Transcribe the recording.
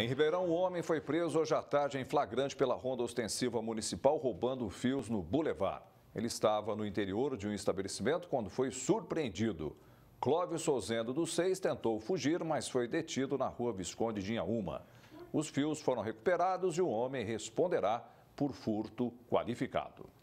Em Ribeirão, um homem foi preso hoje à tarde em flagrante pela ronda ostensiva municipal roubando fios no Boulevard. Ele estava no interior de um estabelecimento quando foi surpreendido. Clóvis Sozendo dos Seis tentou fugir, mas foi detido na rua Visconde de Inhaúma. Os fios foram recuperados e o homem responderá por furto qualificado.